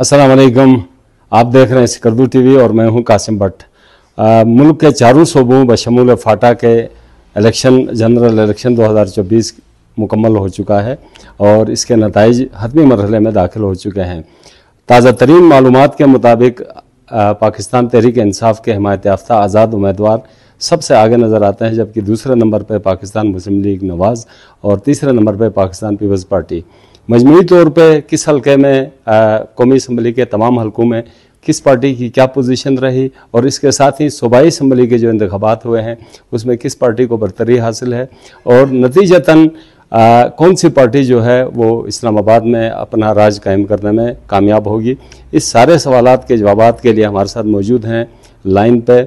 असलम आप देख रहे हैं सिकरदू टीवी और मैं हूं कासिम भट्ट मुल्क के चारों सूबों बशमूल फाटा के इलेक्शन जनरल इलेक्शन 2024 मुकम्मल हो चुका है और इसके नतज हतमी मरहले में दाखिल हो चुके हैं ताज़ा तरीन मालूम के मुताबिक पाकिस्तान तहरीक इंसाफ के हमायत याफ्तः आज़ाद उम्मीदवार सबसे आगे नज़र आते हैं जबकि दूसरे नंबर पर पाकिस्तान मुस्लिम लीग नवाज़ और तीसरे नंबर पर पाकिस्तान पीपल्स पार्टी मजमू तौर पर किस हलके में कौमी इसम्बली के तमाम हल्कों में किस पार्टी की क्या पोजीशन रही और इसके साथ ही सूबाई इसम्बली के जो इंतबात हुए हैं उसमें किस पार्टी को बरतरी हासिल है और नतीजतन आ, कौन सी पार्टी जो है वो इस्लामाबाद में अपना राज कायम करने में कामयाब होगी इस सारे सवाल के जवाब के लिए हमारे साथ मौजूद हैं लाइन पे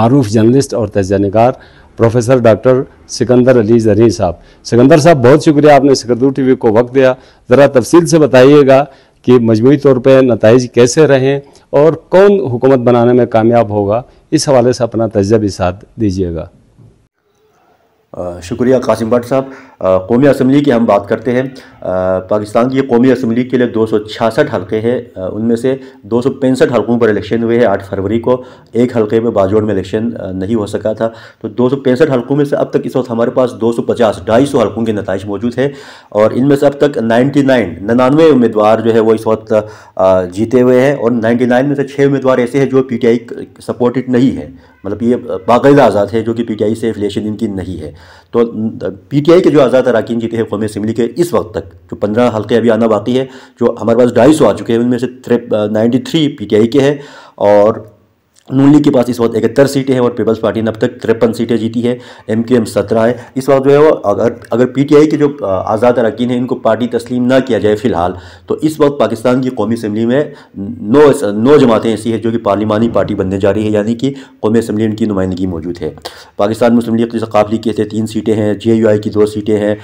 मरूफ जर्नलिस्ट और तजा नगार प्रोफेसर डॉक्टर सिकंदर अली जरी साहब सिकंदर साहब बहुत शुक्रिया आपने सिकंदर टीवी को वक्त दिया ज़रा तफसील से बताइएगा कि मजमू तौर पर नतज कैसे रहें और कौन हुकूमत बनाने में कामयाब होगा इस हवाले से अपना तजा भी साथ दीजिएगा शुक्रिया कासिम भट्ट साहब कौमी असम्बली की हम बात करते हैं पाकिस्तान की कौमी असम्बली के लिए दो सौ छियासठ हल्के हैं उनमें से दो सौ पैंसठ हल्कों पर इलेक्शन हुए हैं आठ फरवरी को एक हल्के में बाजौड़ में इलेक्शन नहीं हो सका था तो दो सौ पैंसठ हल्कों में से अब तक इस वक्त हमारे पास दो सौ पचास ढाई सौ हल्कों के नतज मौजूद है और इनमें से अब तक नाइन्टी नाइन ननानवे उम्मीदवार जो है वो इस वक्त जीते हुए हैं और नाइन्टी नाइन में से छः उम्मीदवार ऐसे हैं जो पी टी आई सपोर्टेड नहीं है मतलब ये बाकायदा आज़ाद है जो कि पी टी आई से एफिलेशन इनकी नहीं है तो पी टी आई के जो आज़ाद अरकान जीते हैं कौमी असम्बली के इस वक्त तक जो पंद्रह हल्के अभी आना बाकी है जो हमारे पास ढाई सौ आ चुके हैं उनमें से ninety three P T I के हैं और नून लीग के पास इस वक्त इकहत्तर सीटें हैं और पीपल्स पार्टी ने अब तक तिरपन सीटें जीती है एम क्यू एम सत्रह है इस वक्त जो है वो अगर अगर पी टी आई के जो आज़ाद अरकिन हैं इनको पार्टी तस्लीम ना किया जाए फिलहाल तो इस वक्त पाकिस्तान की कौमी असम्बली में नौ नौ जमातें ऐसी हैं जो कि पार्लिमानी पार्टी बनने जा रही है यानी कि कौमी असम्बली उनकी नुमाइंदगी मौजूद है पाकिस्तान मुस्लिम लीग जैसे काबली के थे तीन सीटें हैं जे यू आई की दो सीटें हैं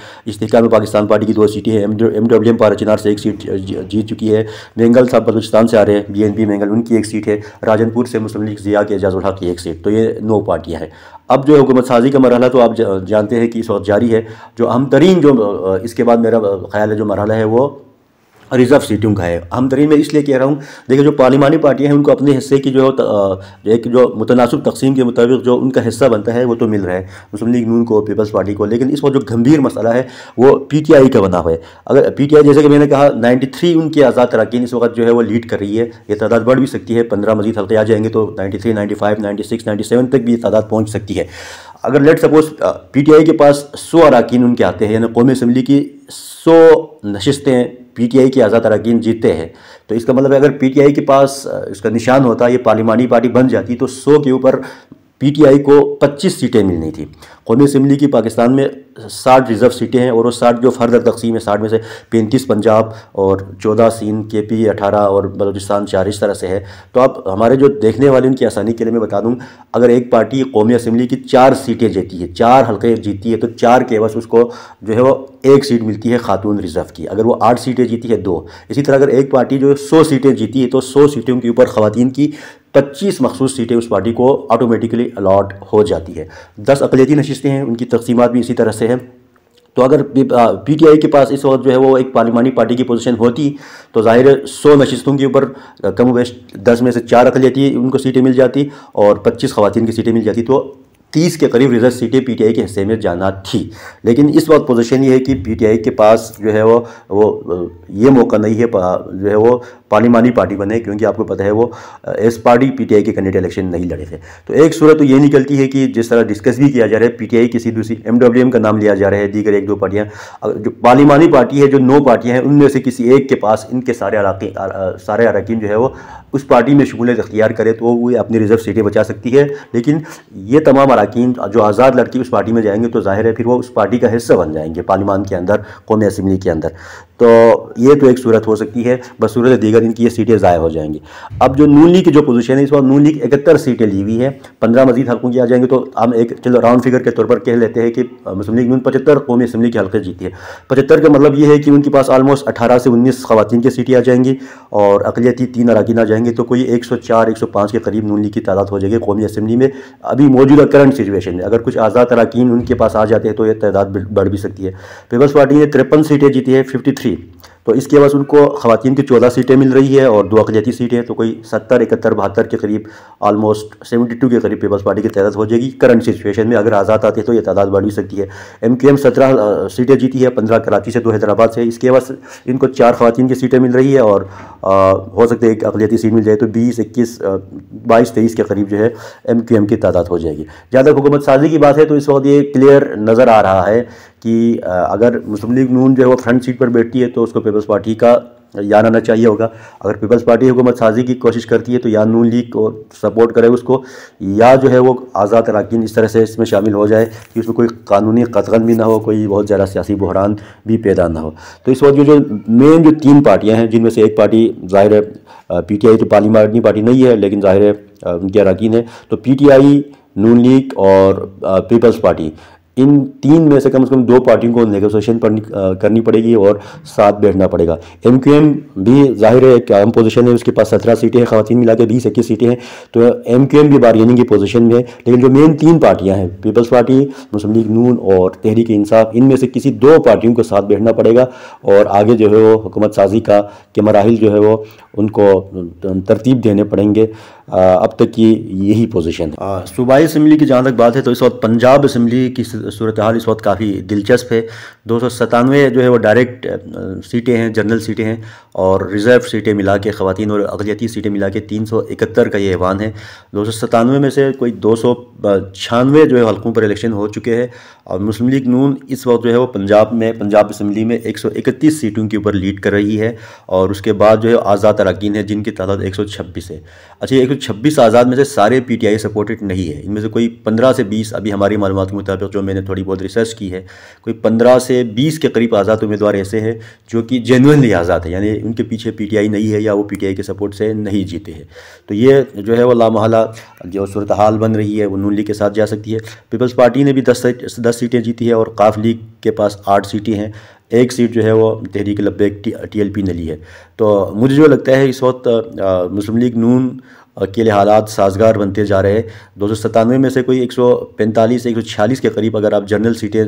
में पाकिस्तान पार्टी की दो सीटें हैं एम डब्ल्यू एम चिनार से एक सीट जीत चुकी है मेंगल साहब बलूचिस्तान से आ रहे हैं बी एन पी मेंगल उनकी एक सीट है राजनपुर से मुस्लिम तहरीक ज़िया के एजाज़ उल्हा की एक सीट तो ये नौ पार्टियाँ हैं अब जो है हुकूमत साजी का मरहला तो आप जानते हैं कि इस वक्त जारी है जो अहम तरीन जो इसके बाद मेरा ख्याल है जो मरहला है वो रिजर्व सीटों का है हमदरी में इसलिए कह रहा हूँ देखिए जो पार्लिमानी पार्टियाँ हैं उनको अपने हिस्से की जो एक जो मुतनासब तकसीम के मुताबिक जो उनका हिस्सा बनता है वो तो मिल रहा है मुस्लिम लीग नून को पीपल्स पार्टी को लेकिन इस वक्त जो गंभीर मसला है वो पी टी आई का बना हुआ है अगर पी टी आई जैसे कि मैंने कहा नाइन्टी थ्री उनकी आज़ाद तराकीन इस वक्त जो है वो लीड कर रही है ये तादाद बढ़ भी सकती है पंद्रह मजीद हल्के आ जाएंगे तो ninety three ninety five ninety six ninety seven तक भी ये तादाद पहुँच सकती है अगर let suppose P T I के पास सौ अरकान उनके आते हैं यानी कौमी असम्बली की सौ नशस्तें पीटीआई की आज़ाद अरकान जीतते हैं तो इसका मतलब है अगर पीटीआई के पास इसका निशान होता ये पार्लिमानी पार्टी बन जाती तो सौ के ऊपर पीटीआई को 25 सीटें मिलनी थी कौमी असम्बली की पाकिस्तान में 60 रिजर्व सीटें हैं और वो 60 जो फर्दर तकसीम है 60 में से 35 पंजाब और 14 सीन के पी अठारह और बलोचिस्तान चार इस तरह से है तो आप हमारे जो देखने वाले उनकी आसानी के लिए मैं बता दूं अगर एक पार्टी कौमी असम्बली की चार सीटें जीती है चार हल्के जीती है तो चार के बस उसको जो है वो एक सीट मिलती है खातून रिजर्व की अगर वो आठ सीटें जीती है दो इसी तरह अगर एक पार्टी जो सौ सीटें जीती है तो सौ सीटों के ऊपर खातन की पच्चीस मखसूस सीटें उस पार्टी को ऑटोमेटिकली अलाट हो जाती है दस अकलीती नशस्तें हैं उनकी तकसीमत भी इसी तरह से हैं तो अगर पी टी आई के पास इस वक्त जो है वो एक पार्लिमानी पार्टी की पोजीशन होती तो जाहिर सौ नशस्तों के ऊपर कम वेस्ट दस में से चार अकलीती उनको सीटें मिल जाती और पच्चीस ख़ातन की सीटें मिल जाती तो तीस के करीब रिजर्व सीटें पीटीआई के हिस्से में जाना थी लेकिन इस वक्त पोजीशन ये है कि पीटीआई के पास जो है वो वो ये मौका नहीं है जो है वो पार्लिमानी पार्टी बने क्योंकि आपको पता है वो एस पार्टी पीटीआई के कैंडिडेट इलेक्शन नहीं लड़े थे तो एक सूरत तो ये निकलती है कि जिस तरह डिस्कस भी किया जा रहा है पीटीआई किसी दूसरी एमडब्ल्यूएम का नाम लिया जा रहा है दीगर एक दो पार्टियाँ जो पार्लिमानी पार्टी है जो नौ पार्टियाँ हैं उनमें से किसी एक के पास इनके सारे अराकी सारे अरकान जो है वो उस पार्टी में शमूलियत अख्तियार करे तो वो अपनी रिजर्व सीटें बचा सकती है लेकिन ये तमाम अरकान जो आज़ाद लड़की उस पार्टी में जाएंगे तो जाहिर है फिर वो उस पार्टी का हिस्सा बन जाएंगे पार्लिमान के अंदर कौमी असम्बली के अंदर तो ये तो एक सूरत हो सकती है बसूरत दीगर इनकी ये सीटें ज़ाय हो जाएंगी अब जो नून लीग की जो पोजीशन है इस बार नून लीग इकहत्तर सीटें ली हुई है पंद्रह मजीद हल्कों की आ जाएंगे तो हम एक चलो राउंड फिगर के तौर पर कह लेते हैं कि मुस्लिम लीग नून पचहत्तर कौमी असम्बली के हल्के जीती है पचहत्तर का मतलब ये है कि उनके पास आलमोस्ट अठारह से उन्नीस खवतन की सीटें आ जाएंगी और अकलीती तीन अरकान आ जाएंगे तो कोई एक सौ चार एक सौ पाँच के करीब नून लीग की तादाद हो जाएगी कौमी असम्बली में अभी मौजूदा करंट सिचुएशन में अगर कुछ आज़ाद अरकान उनके पास आ जाते हैं तो ये तादाद बढ़ भी सकती है पीपल्स पार्टी ने तिरपन सीटें जीती है फिफ्टी थ्री जी तो इसके बाद उनको खातन की चौदह सीटें मिल रही है और दो अकलीती सीटें हैं तो कोई सत्तर इकहत्तर बहत्तर के करीब आलमोस्ट सेवेंटी टू के करीब पीपल्स पार्टी की तादाद हो जाएगी करंट सिचुएशन में अगर आज़ाद आते तो ये तादाद बढ़ भी सकती है एम क्यू एम सत्रह सीटें जीती है पंद्रह कराची से दो हैदराबाद से इसके बाद इनको चार खातन की सीटें मिल रही है और आ, हो सकता है एक अकलीती सीट मिल जाए तो बीस इक्कीस बाईस तेईस के करीब जो है एम क्यू एम की तादाद हो जाएगी ज़्यादा हुकूमत साजी की बात है तो इस वक्त ये क्लियर नज़र आ रहा है कि अगर मुस्लिम लीग नून जो है वो फ्रंट सीट पर बैठती है तो उसको पीपल्स पार्टी का याद आना चाहिए होगा अगर पीपल्स पार्टी हुकूमत साजी की कोशिश करती है तो या नून लीग को सपोर्ट करे उसको या जो है वो आज़ाद अरकान इस तरह से इसमें शामिल हो जाए कि उसमें कोई कानूनी कतगन भी ना हो कोई बहुत ज़्यादा सियासी बहरान भी पैदा ना हो तो इस वक्त जो जो मेन जो तीन पार्टियाँ हैं जिनमें से एक पार्टी ज़ाहिर है पी टी आई तो पार्लियामानी पार्टी नहीं है लेकिन ज़ाहिर है उनके अरकान है तो P T I Noon League और पीपल्स पार्टी इन तीन में से कम से कम दो पार्टियों को नेगोशिएशन करनी पड़ेगी और साथ बैठना पड़ेगा एम क्यू एम भी जाहिर है एक अहम पोजीशन है उसके पास सत्रह सीटें हैं खातन मिला के बीस इक्कीस सीटें हैं तो एम क्यू एम भी बारगेनिंग की पोजीशन में है लेकिन जो मेन तीन पार्टियां हैं Peoples Party Muslim League Noon और तहरीक इंसाफ इनमें से किसी दो पार्टियों को साथ बैठना पड़ेगा और आगे जो है वो हुकूमत साजी का के मराहल जो है वो उनको तरतीब देने पड़ेंगे अब तक की यही पोजीशन है सूबाई असम्बली की जहाँ तक बात है तो इस वक्त पंजाब असम्बली की सूरत हाल इस वक्त काफ़ी दिलचस्प है दो जो है वो डायरेक्ट सीटें हैं जनरल सीटें हैं और रिज़र्व सीटें मिला के ख़वान और अकलीती सीटें मिला के तीन सौ इकहत्तर का ये ऐवान है दो सौ में से कोई दो सौ छियानवे जो है हल्कों पर इलेक्शन हो चुके हैं और मुस्लिम लीग नून इस वक्त जो है वो पंजाब में पंजाब असम्बली में एक सौ इकतीस सीटों के ऊपर लीड कर रही है और उसके बाद जो है आज़ाद अरकान है जिनकी तादाद एक सौ छब्बीस है अच्छा एक सौ छब्बीस आज़ाद में से सारे पी टी आई सपोर्टेड नहीं है इनमें से कोई पंद्रह से बीस अभी हमारी मालूम के मुताबिक जो मैं मैंने थोड़ी बहुत रिसर्च की है कोई पंद्रह से बीस के करीब आज़ाद उम्मीदवार ऐसे हैं जो कि जेनुनली आज़ाद है यानी उनके पीछे पीटीआई नहीं है या वो पीटीआई के सपोर्ट से नहीं जीते हैं तो ये जो है वो लामहला जो सूरत हाल बन रही है वो नून लीग के साथ जा सकती है पीपल्स पार्टी ने भी दस दस सीटें जीती है और काफ लीग के पास आठ सीटें हैं एक सीट जो है वो Tehreek Labbaik T L P ने ली है तो मुझे जो लगता है इस वक्त मुस्लिम लीग नून के लिए हालात साजगार बनते जा रहे हैं दो सौ सतानवे में से कोई एक सौ पैंतालीस एक सौ छियालीस के करीब अगर आप जनरल सीटें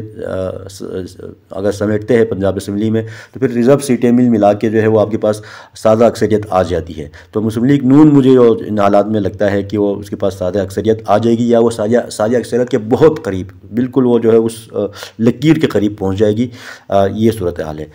अगर समेटते हैं पंजाब असम्बली में तो फिर रिज़र्व सीटें मिल मिला के जो है वो आपके पास सादा अक्सरियत आ जाती है तो मुस्लिम लीग नून मुझे जो इन हालात में लगता है कि वो उसके पास सादा अक्सरियत आ जाएगी या वो साजा अक्सरियत के बहुत करीब बिल्कुल वो जो है उस लकीर के करीब पहुँच जाएगी ये ये सूरत हाल है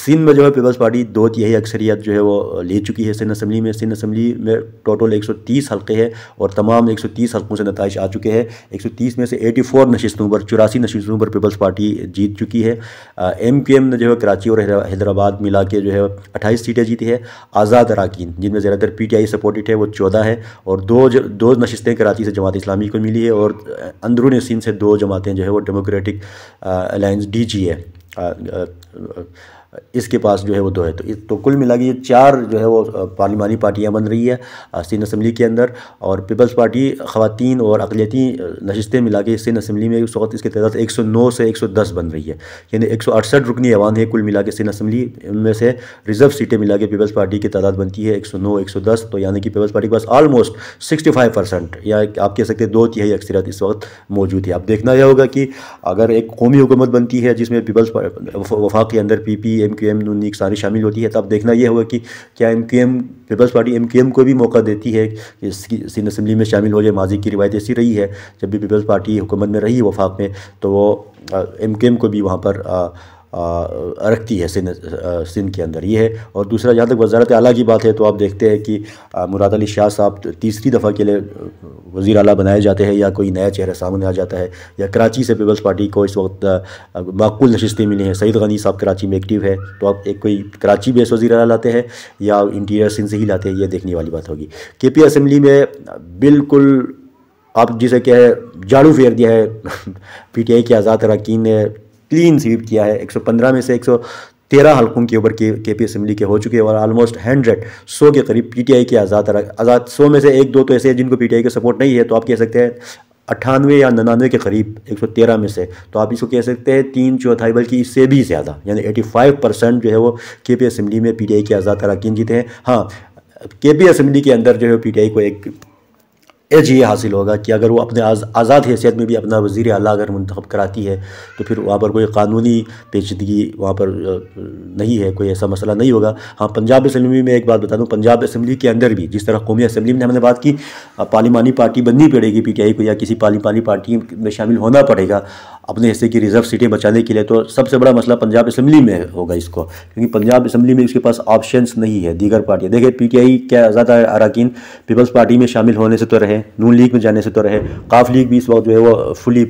सिंध में जो है पीपल्स पार्टी दो तिहाई अक्सरियत जो है वो ले चुकी है सिंध असम्बली में सिंध असम्बली में टोटल एक हल्के हैं और तमाम एक हल्कों से नतज आ चुके हैं एक में से एटी फोर नशस्तों पर चौरासी नशस्तों पर पीपल्स पार्टी जीत चुकी है एम क्यू एम ने जो है कराची और हैदराबाद मिला के जो है अट्ठाईस सीटें जीती है आज़ाद अरकान जिनमें ज़्यादातर पी टी आई सपोर्टेड है वो चौदह है और दो ज, दो नशस्तें कराची से जमात इस्लामी को मिली है और अंदरूनी सिंध से दो जमातें जो है वो डेमोक्रेटिक अलायंस डी जी है इसके पास जो है वो दो है तो तो कुल मिला के ये चार जो है वो पार्लिमानी पार्टियाँ बन रही है सिंध असम्बली के अंदर और पीपल्स पार्टी ख़ातन और अकलीती नशस्तें मिला के सिंध असम्बली में उस वक्त इसकी तादाद एक सौ नौ से एक सौ दस बन रही है यानी एक सौ अड़सठ रुकनी अवान है कुल मिला के सिंध असम्बली उनमें से रिजर्व सीटें मिला के पीपल्स पार्टी की तादाद बनती है एक सौ नौ एक सौ दस तो यानी कि पीपल्स पार्टी के पास आलमोस्ट सिक्सटी फाइव परसेंट या आप कह सकते हैं दो तिहाई अक्सरियत इस वक्त मौजूद है अब देखना यह होगा कि अगर एक कौमी हुकूमत बनती है जिसमें पीपल्स वफाक के अंदर P P M Q M Noon League सारी शामिल होती है तब तो देखना यह होगा कि क्या M Q M Peoples Party M Q M को भी मौका देती है कि सीन असम्बली में शामिल हो जाए माजी की रिवायत ऐसी रही है जब भी पीपल्स पार्टी हुकूमत में रही है वफाक में तो वो एम क्यू एम को भी वहाँ पर रखती है सिंध सिंध के अंदर ये है और दूसरा जहाँ तक वजारत अली की बात है तो आप देखते हैं कि मुराद अली शाह साहब तीसरी दफ़ा के लिए वज़ी अला बनाए जाते हैं या कोई नया चेहरा सामने आ जाता है या कराची से पीपल्स पार्टी को इस वक्त माकूल नशस्तें मिली हैं सईद गनी साहब कराची में एक्टिव है तो आप एक कोई कराची बेस वज़ी अला लाते हैं या इंटीरियर सिंध से ही लाते हैं यह देखने वाली बात होगी के पी असम्बली में बिल्कुल आप जिसे क्या है झाड़ू फेर दिया है पी टी आई के आज़ाद अरकिन ने क्लीन स्वीप किया है 115 में से 113 हलकों के ऊपर के पी असम्बली के हो चुके हैं और ऑलमोस्ट हंड्रेड सौ के करीब पी टी आई के आज़ाद आज़ाद सौ में से एक दो तो ऐसे हैं जिनको पी टी आई का सपोर्ट नहीं है तो आप कह सकते हैं अट्ठानवे या नन्यानवे के करीब 113 में से तो आप इसको कह सकते हैं तीन चौथाई बल्कि इससे भी ज़्यादा यानी 85 परसेंट जो है वो के पी असम्बली में पी टी आई के आज़ाद अरकान जीते हैं हाँ के पी असम्बली के अंदर जो है पी टी आई को एक एज ये हासिल होगा कि अगर वो अपने आज़ आज़ाद हैसियत में भी अपना वज़ी अला अगर मंतखब कराती है तो फिर वहाँ पर कोई कानूनी पेचीदगी वहाँ पर नहीं है कोई ऐसा मसला नहीं होगा हाँ पंजाब असम्बली में एक बात बता दूँ पंजाब असम्बली के अंदर भी जिस तरह कौमी असम्बली में हमने बात की पार्लिमानी पार्टी बननी पड़ेगी पी के आई को या किसी पार्लिमानी पार्टी में शामिल होना पड़ेगा अपने हिस्से की रिजर्व सीटें बचाने के लिए तो सबसे बड़ा मसला पंजाब असम्बली में होगा इसको क्योंकि पंजाब असम्बली में इसके पास ऑप्शन नहीं है दीगर पार्टियाँ देखिए पी के आई क्या ज़्यादा अरकान पीपल्स पार्टी में शामिल होने से तो रहे नून लीग में जाने से तो रहे काफ लीग भी इस वक्त जो है वो फुली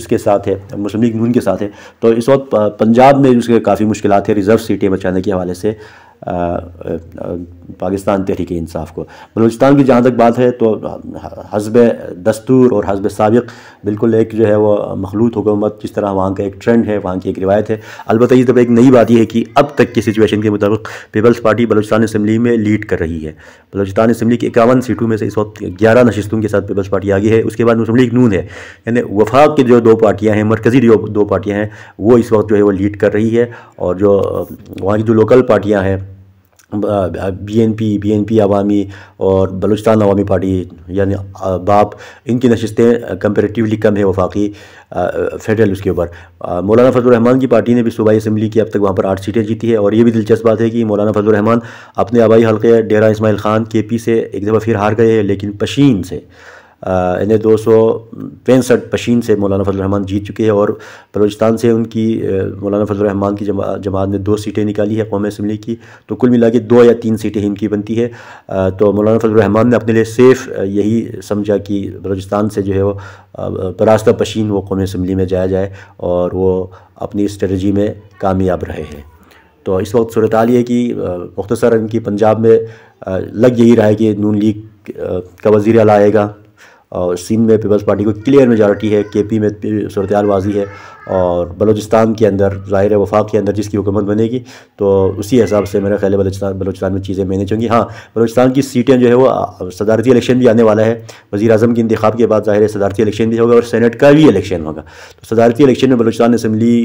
उसके साथ है मुस्लिम लीग नून के साथ है तो इस वक्त पंजाब में उसके काफ़ी मुश्किल है रिजर्व सीटें बचाने के हवाले से पाकिस्तान तहरीक इंसाफ को बलूचिस्तान की जहाँ तक बात है तो हजब दस्तूर और हजब सबक बिल्कुल एक जो है वह मखलूत हुकूमत जिस तरह वहाँ का एक ट्रेंड है वहाँ की एक रिवायत है अलबत्त इस दफ़ा तो एक नई बात यह है कि अब तक की सिचुएशन के मुताबिक पीपल्स पार्टी बलूचिस्तान असम्बली में लीड कर रही है बलूचिस्तान असम्बली की इक्यावन सीटों में से इस वक्त ग्यारह नशस्तों के साथ पीपल्स पार्टी आगे है उसके बाद मुस्लिम लीग नून है यानी वफाक की जो दो पार्टियाँ हैं मरकज़ी जो दो पार्टियाँ हैं वो इस वक्त जो है वो लीड कर रही है और जो वहाँ की जो लोकल पार्टियाँ हैं B B N P N P Awami और बलूचिस्तान अवामी पार्टी यानी बाप इनकी नशस्तें कंपेरेटिवली कम है वफाकी फेडरल उसके ऊपर मौलाना फजल रहमान की पार्टी ने भी सूबाई असम्बली की अब तक वहाँ पर आठ सीटें जीती है और ये भी दिलचस्प बात है कि मौलाना रहमान अपने आबाई हल्के डेरा इसमाइल खान के पी से एक दफ़ा फिर हार गए हैं लेकिन पशीन से इन्हें दो सौ पैंसठ पशीन से मौलाना फजलरहमान जीत चुके हैं और बलोचिस्तान से उनकी मौलाना रहमान की जमा जमात ने दो सीटें निकाली है कौम असम्बली की तो कुल मिला के दो या तीन सीटें इनकी बनती है तो मौलाना रहमान ने अपने लिए सेफ़ यही समझा कि बलोचिस्तान से जो है वो बरास्ता पशीन वो कौम असम्बली में जाया जाए और वो अपनी स्ट्रेटी में कामयाब रहे हैं तो इस वक्त सूरत हाल ये कि मुख्तसर इनकी पंजाब में लग यही रहा है कि नून लीग का वजीर अला आएगा और सिंध में पीपल्स पार्टी को क्लियर मेजॉरिटी है के पी में सूरत है और बलोचिस्तान के अंदर ज़ाहिर वफाक के अंदर जिसकी हुकूमत बनेगी तो उसी हिसाब से मेरा ख्याल है बलोचिस्तान बलोचिस्तान में चीज़ें मैनेज होंगी हाँ बलोचिस्तान की सीटें जो है वो सदारती इलेक्शन भी आने वाला है वजी अजम के इंतब के बाद ज़ाहिर सदारती इलेक्शन भी होगा और सैनट का भी इलेक्शन होगा तो सदारती इलेक्शन में बलोचिस्तान असम्बली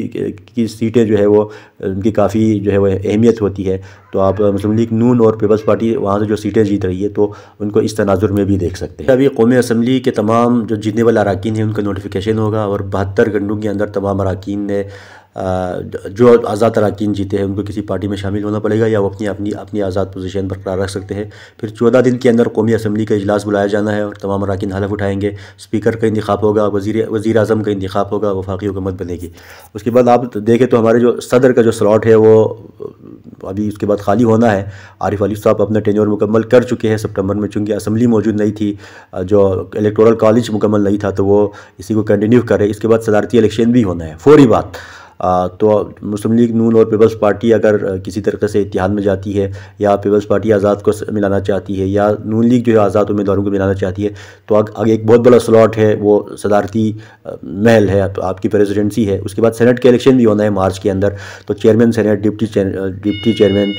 की सीटें जो है वो उनकी काफ़ी जो है वह अहमियत होती है तो आप मुस्लिम लीग नून और पीपल्स पार्टी वहाँ से जो सीटें जीत रही है तो उनको इस तनाजुर में भी देख सकते हैं अभी कौमी असम्बली पी के तमाम जो जीतने वाले अरकान हैं उनका नोटिफिकेशन होगा और बहत्तर घंटों के अंदर तमाम अरकान ने जो आज़ाद अरकान जीते हैं उनको किसी पार्टी में शामिल होना पड़ेगा या वो अपनी अपनी अपनी आज़ाद पोजीशन बरकरार रख सकते हैं फिर चौदह दिन के अंदर कौमी असम्बली का इजलास बुलाया जाना है और तमाम अरकान हलफ उठाएंगे स्पीकर का इंतखा होगा वजी वज़ी अजम का इंतखा होगा वफाकी हुकूमत बनेगी उसके बाद आप देखें तो हमारे जो सदर का जो स्लॉट है वो अभी उसके बाद खाली होना है आरिफ अली साहब अपना टेन्योर मुकम्मल कर चुके हैं सितंबर में चूंकि असम्बली मौजूद नहीं थी जो इलेक्टोरल कॉलेज मुकम्मल नहीं था तो वो इसी को कंटिन्यू करे इसके बाद सदारती इलेक्शन भी होना है फौरी बात तो मुस्लिम लीग नून और पीपल्स पार्टी अगर किसी तरीके से इतिहाद में जाती है या पीपल्स पार्टी आज़ाद को मिलाना चाहती है या नून लीग जो है आज़ाद उम्मीदवारों को मिलाना चाहती है तो आगे एक बहुत बड़ा स्लॉट है वो सदारती महल है तो आपकी प्रेजिडेंसी है उसके बाद सेनेट के इलेक्शन भी होना है मार्च के अंदर तो chairman senate deputy deputy chairman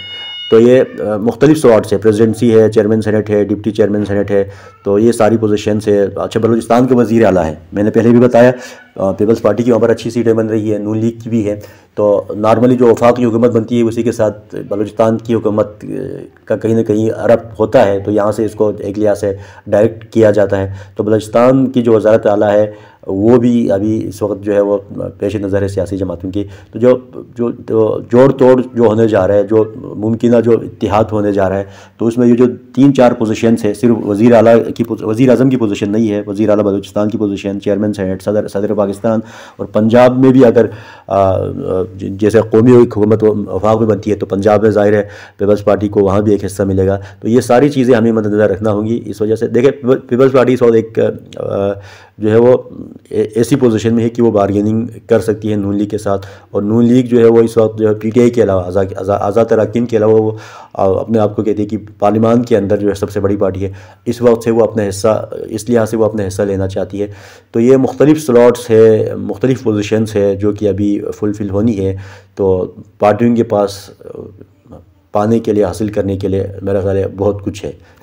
तो ये मुख्तलिफ स्वाट्स है प्रेजिडेंसी है चेयरमैन सेनेट है डिप्टी चेयरमैन सेनेट है तो ये सारी पोजिशन है अच्छा बलोचिस्तान के वजीर अला है मैंने पहले भी बताया पीपल्स पार्टी की वहाँ पर अच्छी सीटें बन रही है नून लीग की भी है तो नॉर्मली जो वफाक की हुकूमत बनती है उसी के साथ बलोचिस्तान की हुकूमत का कहीं ना कहीं अरब होता है तो यहाँ से इसको एक लिहाज से डायरेक्ट किया जाता है तो बलोचिस्तान की जो वजारत आला है वो भी अभी इस वक्त जो है वो पेश नज़र है सियासी जमातों की तो जो जो तो जोड़ तोड़ जो होने जा रहा है जो मुमकिन जो इतिहाद होने जा रहा है तो उसमें ये जो तीन चार पोजिशन है सिर्फ वजी अला की वजी अजम की पोजिशन नहीं है वजी अला बलोचिस्तान की पोजिशन चेयरमैन सैनट सदर सदर पाकिस्तान और पंजाब में भी अगर जैसे कौमी हुकूमत वफाक में बनती है तो पंजाब में ज़ाहिर है पीपल्स पार्टी को वहाँ भी एक हिस्सा मिलेगा तो ये सारी चीज़ें हमें मद्देनज़र रखना होंगी इस वजह से देखिए पीपल्स पार्टी इस वक्त एक जो है वो ऐसी पोजीशन में है कि वो बारगेनिंग कर सकती है नून लीग के साथ और नून लीग जो है वो इस वक्त जो है पीटीआई के अलावा आज़ाद आज़ा, आज़ा के अलावा वो अपने आप को कहती है कि पार्लिमान के अंदर जो है सबसे बड़ी पार्टी है इस वक्त से वो अपना हिस्सा इस लिहाज से वो अपना हिस्सा लेना चाहती है तो ये मुख्तलिफ स्लॉट्स है मुख्तलिफ पोजिशंस है जो कि अभी फुलफ़िल होनी है तो पार्टियों के पास पाने के लिए हासिल करने के लिए मेरा ख्याल है बहुत कुछ है